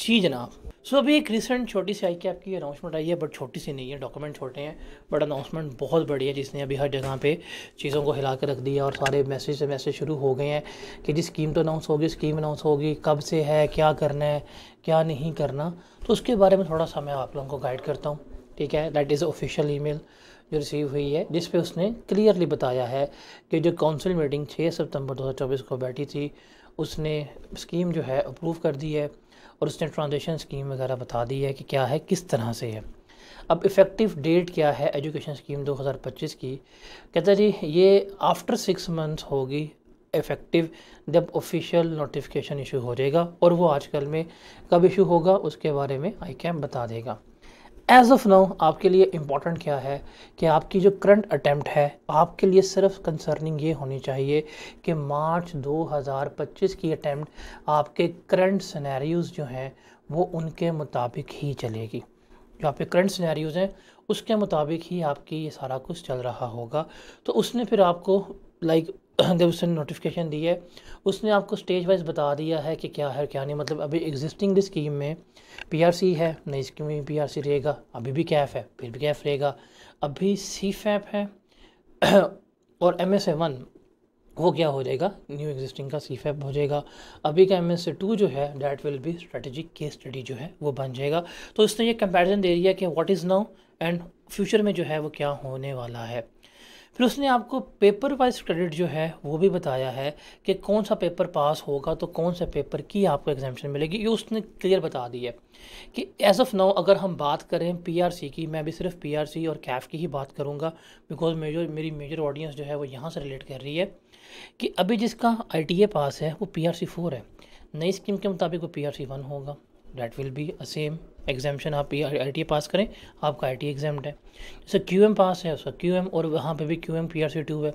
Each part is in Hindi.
जी जनाब सो अभी एक रिसेंट छोटी सी आई कैप की अनाउंसमेंट आई है बट छोटी सी नहीं है डॉक्यूमेंट छोटे हैं बट अनाउंसमेंट बहुत बड़ी है जिसने अभी हर जगह पे चीज़ों को हिला के रख दिया और सारे मैसेज से मैसेज शुरू हो गए हैं कि जी स्कीम तो अनाउंस होगी स्कीम अनाउंस होगी कब से है क्या करना है क्या नहीं करना तो उसके बारे में थोड़ा सा मैं आप लोगों को गाइड करता हूँ ठीक है दैट इज़ ऑफिशियल ई जो रिसीव हुई है जिस पे उसने क्लियरली बताया है कि जो काउंसिल मीटिंग 6 सितंबर 2024 को बैठी थी उसने स्कीम जो है अप्रूव कर दी है और उसने ट्रांजेक्शन स्कीम वगैरह बता दी है कि क्या है किस तरह से है अब इफ़ेक्टिव डेट क्या है एजुकेशन स्कीम 2025 की कहता जी ये आफ्टर सिक्स मंथ होगी इफ़ेक्टिव जब ऑफिशियल नोटिफिकेशन इशू हो जाएगा और वो आजकल में कब इशू होगा उसके बारे में आई कैम बता देगा एज ऑफ नाउ आपके लिए इम्पॉर्टेंट क्या है कि आपकी जो करंट अटैम्प्ट है आपके लिए सिर्फ कंसर्निंग ये होनी चाहिए कि मार्च 2025 की अटैम्प्ट आपके करंट सिनेरियोज जो हैं वो उनके मुताबिक ही चलेगी जो आपके करंट सिनेरियोज हैं उसके मुताबिक ही आपकी ये सारा कुछ चल रहा होगा तो उसने फिर आपको लाइक जब उसने नोटिफिकेशन दी है उसने आपको स्टेज वाइज बता दिया है कि क्या है क्या नहीं मतलब अभी एग्जिस्टिंग स्कीम में पीआरसी है नई स्कीम में पीआरसी रहेगा अभी भी कैफ है फिर भी कैफ रहेगा अभी सी फैप है और एम एस ए वन वो क्या हो जाएगा न्यू एग्जिस्टिंग का सी फैफ़ हो जाएगा अभी का एम एस ए टू जो है that will be strategic case study जो है वो बन जाएगा तो इसने ये कंपेरिजन दे दिया कि what is now and future में जो है वो क्या होने वाला है फिर उसने आपको पेपर वाइज क्रेडिट जो है वो भी बताया है कि कौन सा पेपर पास होगा तो कौन से पेपर की आपको एग्जामेशन मिलेगी ये उसने क्लियर बता दी है कि एज ऑफ नाउ अगर हम बात करें पीआरसी की मैं भी सिर्फ पीआरसी और कैफ की ही बात करूँगा बिकॉज मेजर मेरी मेजर ऑडियंस जो है वो यहाँ से रिलेट कर रही है कि अभी जिसका आई पास है वो पी आर है नई स्कीम के मुताबिक वो पी आर वन होगा that will be a same examination आप आई टी पास करें आपका आई टी एग्जाम है जैसे क्यू एम पास है उसका क्यू एम और वहाँ पे भी Q M P R C two है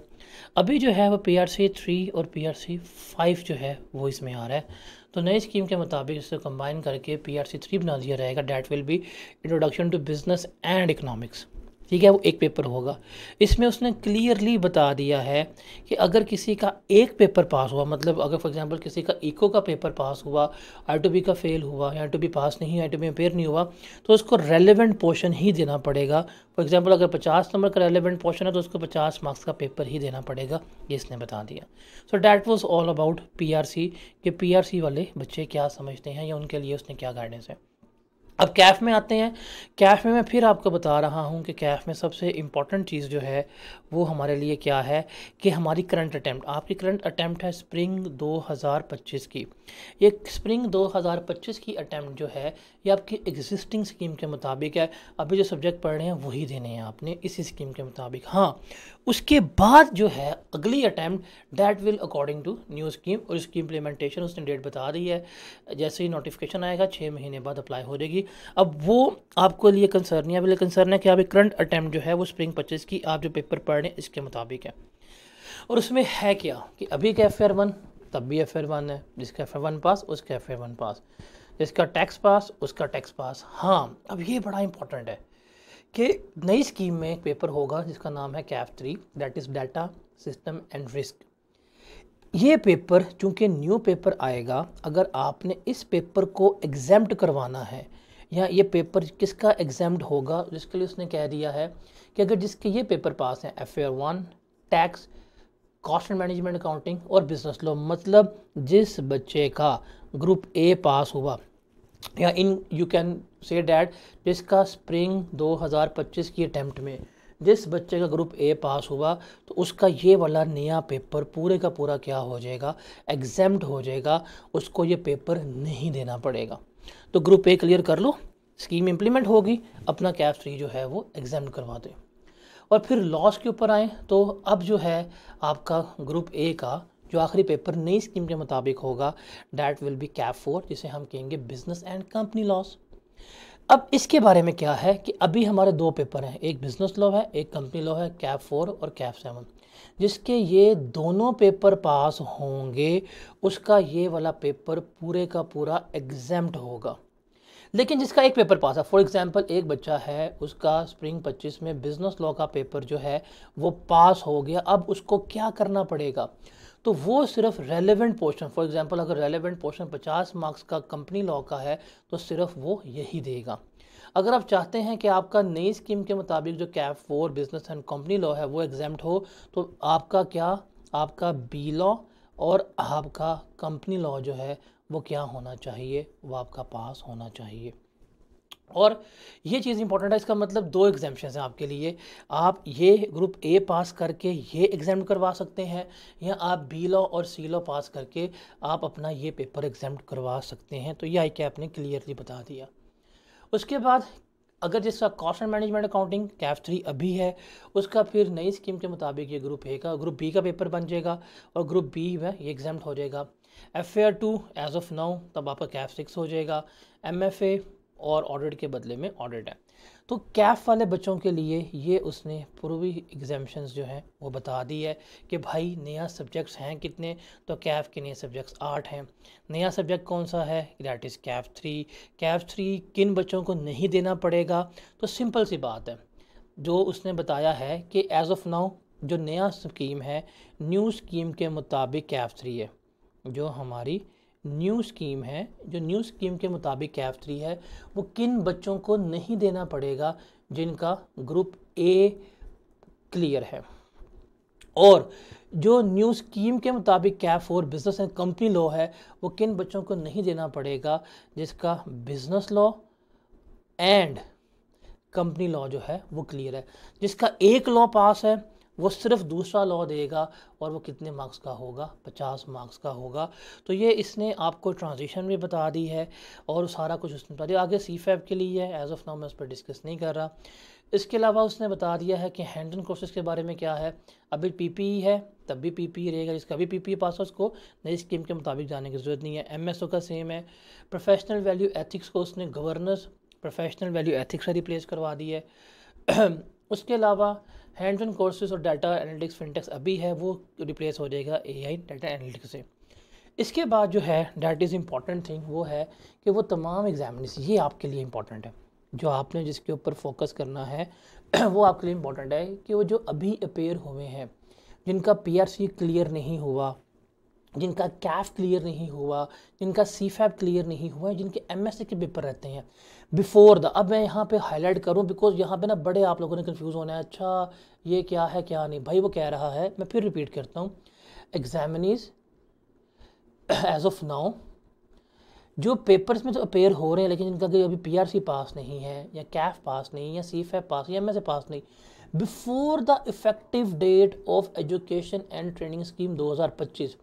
अभी जो है वो पी आर सी थ्री और पी आर सी फाइव जो है वो इसमें आ रहा है तो नई स्कीम के मुताबिक इसको कंबाइन करके पी आर सी थ्री बना दिया रहेगा that will be introduction to business and economics ठीक है वो एक पेपर होगा इसमें उसने क्लियरली बता दिया है कि अगर किसी का एक पेपर पास हुआ मतलब अगर फॉर एग्जांपल किसी का इको का पेपर पास हुआ आई टू बी का फेल हुआ या आई टू बी पास नहीं आई टू बी अपेयर नहीं हुआ तो उसको रेलिवेंट पोर्शन ही देना पड़ेगा फॉर एग्जांपल अगर पचास नंबर का रेलिवेंट पोर्शन है तो उसको पचास मार्क्स का पेपर ही देना पड़ेगा ये इसने बता दिया so that was all about P कि पी वाले बच्चे क्या समझते हैं या उनके लिए उसने क्या गाइडेंस है अब कैफ़ में आते हैं कैफ़ में मैं फिर आपको बता रहा हूँ कि कैफ़ में सबसे इम्पॉर्टेंट चीज़ जो है वो हमारे लिए क्या है कि हमारी करंट अटैम्प्ट आपकी करंट अटैम्प्ट है स्प्रिंग 2025 की ये स्प्रिंग 2025 की अटैम्प्ट जो है ये आपकी एग्जिस्टिंग स्कीम के मुताबिक है अभी जो सब्जेक्ट पढ़ रहे हैं वही देने हैं आपने इसी स्कीम के मुताबिक हाँ उसके बाद जो है अगली attempt that will according to new scheme और इसकी इम्प्लीमेंटेशन उसने डेट बता दी है जैसे ही नोटिफिकेशन आएगा छः महीने बाद अप्लाई हो जाएगी अब वो आपको लिए कंसर्न है अभी कंसर्न है कि आप करंट अटैम्प्ट जो है वो स्प्रिंग पच्चीस की आप जो पेपर पढ़ है इसके मुताबिक है और उसमें है क्या कि अभी का एफ वन तब भी एफ वन है जिसका एफ वन पास उसका एफ वन पास जिसका टैक्स पास उसका टैक्स पास हाँ अब ये बड़ा इंपॉर्टेंट है कि नई स्कीम में एक पेपर होगा जिसका नाम है CAF three that is data system and risk ये पेपर चूंकि न्यू पेपर आएगा अगर आपने इस पेपर को एग्जाम्प्ट करवाना है या ये पेपर किसका एग्जाम्ड होगा जिसके लिए उसने कह दिया है कि अगर जिसके ये पेपर पास हैं F R one tax cost and management accounting और बिजनेस लो मतलब जिस बच्चे का ग्रुप ए पास हुआ या in you can say that जिसका स्प्रिंग 2025 की अटैम्प्ट में जिस बच्चे का ग्रुप ए पास हुआ तो उसका ये वाला नया पेपर पूरे का पूरा क्या हो जाएगा एग्जाम्ड हो जाएगा उसको ये पेपर नहीं देना पड़ेगा तो ग्रुप ए क्लियर कर लो स्कीम इम्प्लीमेंट होगी अपना कैप थ्री जो है वो एग्जाम करवा दें और फिर लॉस के ऊपर आएँ तो अब जो है आपका ग्रुप ए का जो आखिरी पेपर नई स्कीम के मुताबिक होगा that will be CAF four जिसे हम कहेंगे बिजनेस एंड कंपनी लॉस अब इसके बारे में क्या है कि अभी हमारे दो पेपर हैं एक बिजनेस लॉ है एक कंपनी लॉ है कैप फोर और कैप सेवन जिसके ये दोनों पेपर पास होंगे उसका ये वाला पेपर पूरे का पूरा एग्जैम्प्ट होगा लेकिन जिसका एक पेपर पास है फॉर एग्जांपल एक बच्चा है उसका स्प्रिंग 25 में बिज़नेस लॉ का पेपर जो है वो पास हो गया अब उसको क्या करना पड़ेगा तो वो सिर्फ रेलेवेंट पोर्शन फॉर एग्जांपल अगर रेलेवेंट पोर्शन 50 मार्क्स का कंपनी लॉ का है तो सिर्फ वो यही देगा अगर आप चाहते हैं कि आपका नई स्कीम के मुताबिक जो CAF four business and company law है वो एग्जाम्ड हो तो आपका क्या आपका बी लॉ और आपका कंपनी लॉ जो है वो क्या होना चाहिए वो आपका पास होना चाहिए और ये चीज़ इंपॉर्टेंट है इसका मतलब दो एग्जामेशन हैं आपके लिए आप ये ग्रुप ए पास करके ये एग्जाम करवा सकते हैं या आप बी लॉ और सी लॉ पास करके आप अपना ये पेपर एग्जाम करवा सकते हैं तो ये आई क्या आपने क्लियरली बता दिया उसके बाद अगर जिसका cost and management accounting CAF three अभी है उसका फिर नई स्कीम के मुताबिक ये ग्रुप ए का ग्रुप बी का पेपर बन जाएगा और ग्रुप बी में ये एग्जाम हो जाएगा F A two as of now तब आपका कैफ सिक्स हो जाएगा एम एफ ए और ऑडिट के बदले में ऑडिट है तो कैफ वाले बच्चों के लिए ये उसने पूर्वी एग्जामेशन जो हैं वो बता दी है कि भाई नया सब्जेक्ट्स हैं कितने तो कैफ के नए सब्जेक्ट्स आठ हैं नया सब्जेक्ट कौन सा है that is CAF three CAF three किन बच्चों को नहीं देना पड़ेगा तो सिंपल सी बात है जो उसने बताया है कि एज़ ऑफ नाउ जो नया स्कीम है न्यू स्कीम के मुताबिक कैफ थ्री है जो हमारी न्यू स्कीम है जो न्यू स्कीम के मुताबिक कैफ थ्री है वो किन बच्चों को नहीं देना पड़ेगा जिनका ग्रुप ए क्लियर है और जो न्यू स्कीम के मुताबिक CAF four business and company law है वो किन बच्चों को नहीं देना पड़ेगा जिसका business law and company law जो है वो क्लियर है जिसका एक लॉ पास है वो सिर्फ दूसरा लॉ देगा और वो कितने मार्क्स का होगा पचास मार्क्स का होगा तो ये इसने आपको ट्रांजिशन भी बता दी है और सारा कुछ उसने बता दिया आगे सी फैब के लिए है एज ऑफ नाउ मैं उस पर डिस्कस नहीं कर रहा इसके अलावा उसने बता दिया है कि हैंडन कोर्सेज के बारे में क्या है अभी ई e है तब भी ई e रहेगा जिसका भी ई e पास हो उसको नई स्कीम के मुताबिक जाने की ज़रूरत नहीं है ओ का सेम है प्रोफेशनल वैल्यू एथिक्स को उसने गवर्नर्स प्रोफेशनल वैल्यू एथिक्स से रिप्लेस करवा दी है उसके अलावा हैंड्स ऑन कोर्सेज और डाटा एनालिटिक्स फिनटेक्स अभी है वो रिप्लेस हो जाएगा ए आई डाटा एनालिटिक्स से इसके बाद जो है डैट इज़ इम्पॉर्टेंट थिंग वो है कि वो तमाम एग्जामिनेशन ये आपके लिए इम्पॉर्टेंट है जो आपने जिसके ऊपर फोकस करना है वो आपके लिए इम्पॉर्टेंट है कि वो जो अभी अपेयर हुए हैं जिनका पीआरसी क्लियर नहीं हुआ जिनका कैफ क्लियर नहीं हुआ जिनका सी क्लियर नहीं हुआ जिनके एम के पेपर रहते हैं बिफोर द अब मैं यहाँ पे हाईलाइट करूँ बिकॉज यहाँ पे ना बड़े आप लोगों ने कन्फ्यूज़ होना है अच्छा ये क्या है क्या नहीं भाई वो कह रहा है मैं फिर रिपीट करता हूँ एग्जामिनीज एज ऑफ नाउ जो पेपर्स में तो अपेयर हो रहे हैं लेकिन जिनका कि अभी पीआरसी पास नहीं है या कैफ पास नहीं या सी पास या एम पास नहीं before the effective date of education and training scheme 2025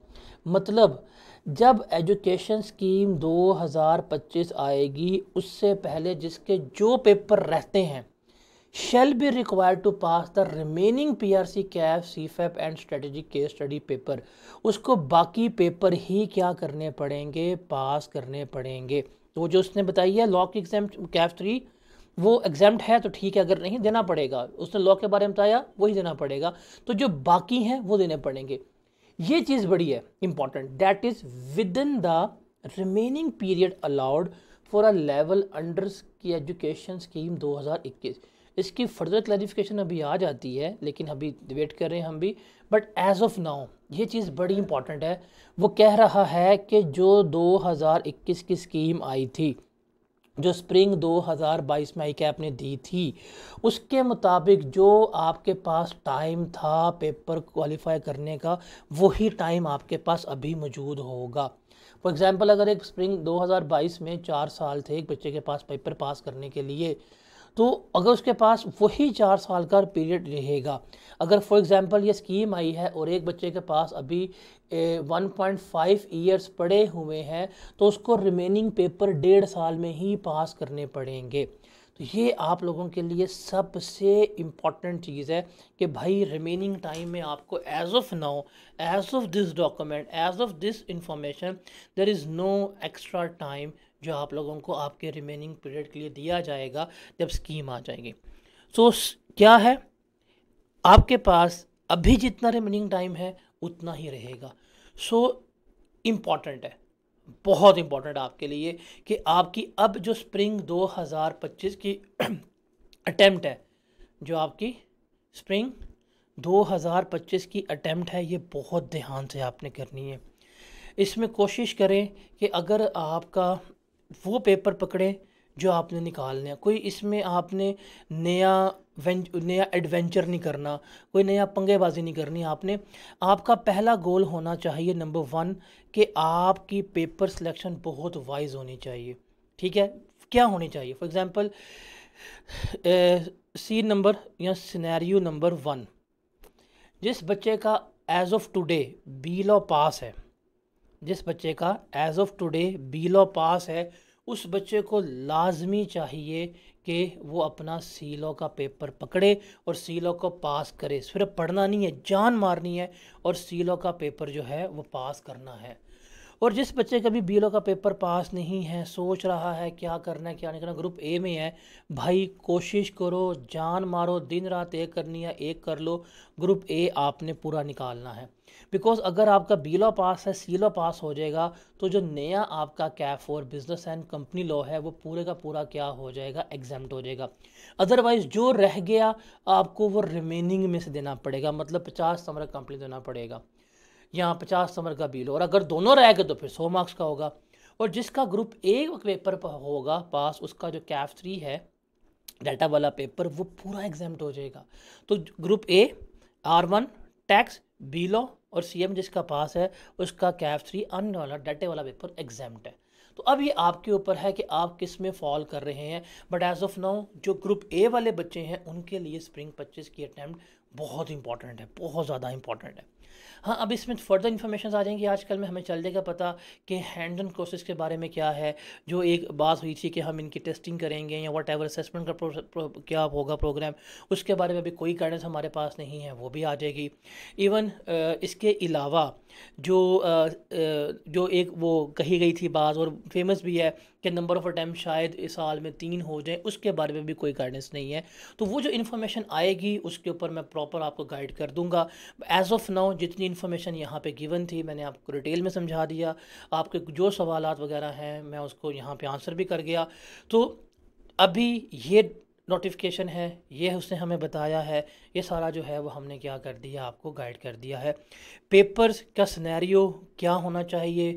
मतलब जब एजुकेशन स्कीम 2025 आएगी उससे पहले जिसके जो पेपर रहते हैं shall be required to pass the remaining P R C CAF CFAP and strategic case study paper उसको बाकी पेपर ही क्या करने पड़ेंगे पास करने पड़ेंगे तो जो उसने बताई है लॉ की एग्जाम कैफ थ्री वो एग्जाम है तो ठीक है अगर नहीं देना पड़ेगा उसने लॉ के बारे में बताया वही देना पड़ेगा तो जो बाकी हैं वो देने पड़ेंगे ये चीज़ बड़ी है important that is within the remaining period allowed for a level under की एजुकेशन स्कीम 2021 इसकी फर्दर क्लैरिफिकेशन अभी आ जाती है लेकिन अभी वेट कर रहे हैं हम भी बट एज ऑफ नाउ ये चीज़ बड़ी इंपॉर्टेंट है वो कह रहा है कि जो 2021 की स्कीम आई थी जो स्प्रिंग 2022 में आई कैप ने दी थी उसके मुताबिक जो आपके पास टाइम था पेपर क्वालिफाई करने का वही टाइम आपके पास अभी मौजूद होगा फॉर एग्ज़ाम्पल अगर एक स्प्रिंग 2022 में चार साल थे एक बच्चे के पास पेपर पास करने के लिए तो अगर उसके पास वही चार साल का पीरियड रहेगा अगर फॉर एग्जांपल ये स्कीम आई है और एक बच्चे के पास अभी वन पॉइंट फाइव ईयर्स पड़े हुए हैं तो उसको रिमेनिंग पेपर डेढ़ साल में ही पास करने पड़ेंगे तो ये आप लोगों के लिए सबसे इम्पॉर्टेंट चीज़ है कि भाई रिमेनिंग टाइम में आपको as of now as of this document as of this information there is no extra time जो आप लोगों को आपके रिमेनिंग पीरियड के लिए दिया जाएगा जब स्कीम आ जाएगी सो so, क्या है आपके पास अभी जितना रिमेनिंग टाइम है उतना ही रहेगा सो so, इम्पॉर्टेंट है बहुत इंपॉर्टेंट आपके लिए कि आपकी अब जो स्प्रिंग 2025 की अटैम्प्ट है जो आपकी स्प्रिंग 2025 की अटैम्प्ट है ये बहुत ध्यान से आपने करनी है इसमें कोशिश करें कि अगर आपका वो पेपर पकड़ें जो आपने निकालने हैं कोई इसमें आपने नया नया एडवेंचर नहीं करना कोई नया पंगेबाजी नहीं करनी आपने आपका पहला गोल होना चाहिए नंबर वन कि आपकी पेपर सिलेक्शन बहुत वाइज होनी चाहिए ठीक है क्या होनी चाहिए फॉर एग्ज़ाम्पल सी नंबर या सिनेरियो नंबर वन जिस बच्चे का as of today B law pass है जिस बच्चे का as of today B law pass है उस बच्चे को लाजमी चाहिए कि वो अपना सीलो का पेपर पकड़े और सीलो को पास करे सिर्फ पढ़ना नहीं है जान मारनी है और सीलो का पेपर जो है वो पास करना है और जिस बच्चे का भी बी का पेपर पास नहीं है सोच रहा है क्या करना है क्या नहीं करना ग्रुप ए में है भाई कोशिश करो जान मारो दिन रात एक करनी है एक कर लो ग्रुप ए आपने पूरा निकालना है बिकॉज अगर आपका बी लॉ पास है सी लॉ पास हो जाएगा तो जो नया आपका कैफ और बिजनेस एंड कंपनी लॉ है वो पूरे का पूरा क्या हो जाएगा एग्जाम्ट हो जाएगा अदरवाइज जो रह गया आपको वो रिमेनिंग में से देना पड़ेगा मतलब पचास समरा कंपनी देना पड़ेगा यहाँ पचास नंबर का बिल और अगर दोनों गए तो फिर सौ मार्क्स का होगा और जिसका ग्रुप ए पेपर होगा पास उसका जो कैफ थ्री है डेटा वाला पेपर वो पूरा एग्जाम हो जाएगा तो group A are one tax B law और सीएम जिसका पास है उसका कैफ थ्री अन्य वाला डाटे वाला पेपर एग्जाम है तो अब ये आपके ऊपर है कि आप किस में फॉल कर रहे हैं बट एज ऑफ नाउ जो ग्रुप ए वाले बच्चे हैं उनके लिए स्प्रिंग पच्चीस की अटैम्प्ट बहुत इंपॉर्टेंट है बहुत ज़्यादा इंपॉर्टेंट है हाँ अब इसमें फर्दर इन्फॉर्मेशन आ जाएंगी आजकल में हमें चल देगा पता कि हैंड ऑन कोर्सेज के बारे में क्या है जो एक बात हुई थी कि हम इनकी टेस्टिंग करेंगे या वट एवर असेसमेंट का क्या होगा प्रोग्राम उसके बारे में भी कोई गाइडेंस हमारे पास नहीं है वो भी आ जाएगी इवन इसके अलावा जो जो एक वो कही गई थी बात और फेमस भी है कि नंबर ऑफ़ अटैम्प शायद इस साल में तीन हो जाए उसके बारे में भी कोई गाइडेंस नहीं है तो वो जो इन्फॉर्मेशन आएगी उसके ऊपर मैं प्रॉपर आपको गाइड कर दूंगा एज ऑफ नाउ हूँ जितनी इन्फॉर्मेशन यहाँ पे गिवन थी मैंने आपको डिटेल में समझा दिया आपके जो सवाल वगैरह हैं मैं उसको यहाँ पे आंसर भी कर गया तो अभी ये नोटिफिकेशन है ये उसने हमें बताया है ये सारा जो है वो हमने क्या कर दिया आपको गाइड कर दिया है पेपर्स का सिनेरियो क्या होना चाहिए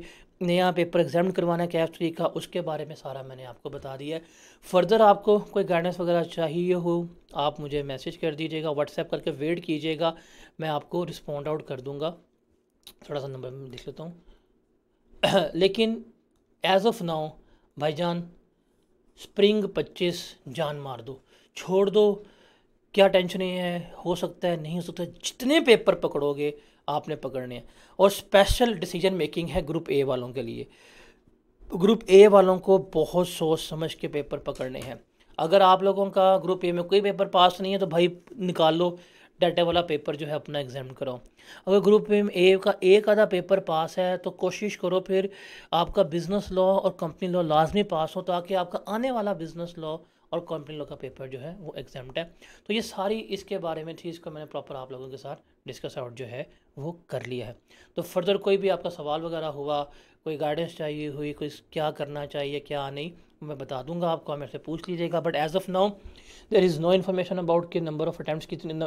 नया पेपर एग्जाम करवाना है कैफ थ्री का उसके बारे में सारा मैंने आपको बता दिया है फर्दर आपको कोई गाइडेंस वगैरह चाहिए हो आप मुझे मैसेज कर दीजिएगा व्हाट्सएप करके वेट कीजिएगा मैं आपको रिस्पॉन्ड आउट कर दूँगा थोड़ा सा नंबर में लिख लेता हूँ लेकिन एज ऑफ नाउ भाईजान स्प्रिंग पच्चीस जान मार दो छोड़ दो क्या टेंशन है हो सकता है नहीं हो सकता जितने पेपर पकड़ोगे आपने पकड़ने हैं और स्पेशल डिसीजन मेकिंग है ग्रुप ए वालों के लिए ग्रुप ए वालों को बहुत सोच समझ के पेपर पकड़ने हैं अगर आप लोगों का ग्रुप ए में कोई पेपर पास नहीं है तो भाई निकालो डाटा वाला पेपर जो है अपना एग्जाम कराओ अगर ग्रुप में ए का एक आधा पेपर पास है तो कोशिश करो फिर आपका बिज़नेस लॉ और कंपनी लॉ लाजमी पास हो ताकि आपका आने वाला बिज़नेस लॉ और कंपनी लोग का पेपर जो है वो एग्जाम्ट है तो ये सारी इसके बारे में थी इसको मैंने प्रॉपर आप लोगों के साथ डिस्कस आउट जो है वो कर लिया है तो फर्दर कोई भी आपका सवाल वगैरह हुआ कोई गाइडेंस चाहिए हुई कोई क्या करना चाहिए क्या नहीं मैं बता दूंगा आपको मेरे से पूछ लीजिएगा but as of now there is no information about के नंबर ऑफ अटैम्प्ट कितने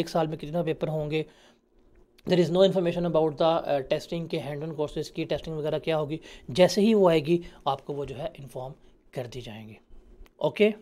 एक साल में कितना पेपर होंगे there is no information about the testing के हैंड ऑन कोर्सेज की टेस्टिंग वगैरह क्या होगी जैसे ही वो आएगी आपको वो जो है इन्फॉर्म कर दी जाएंगी ओके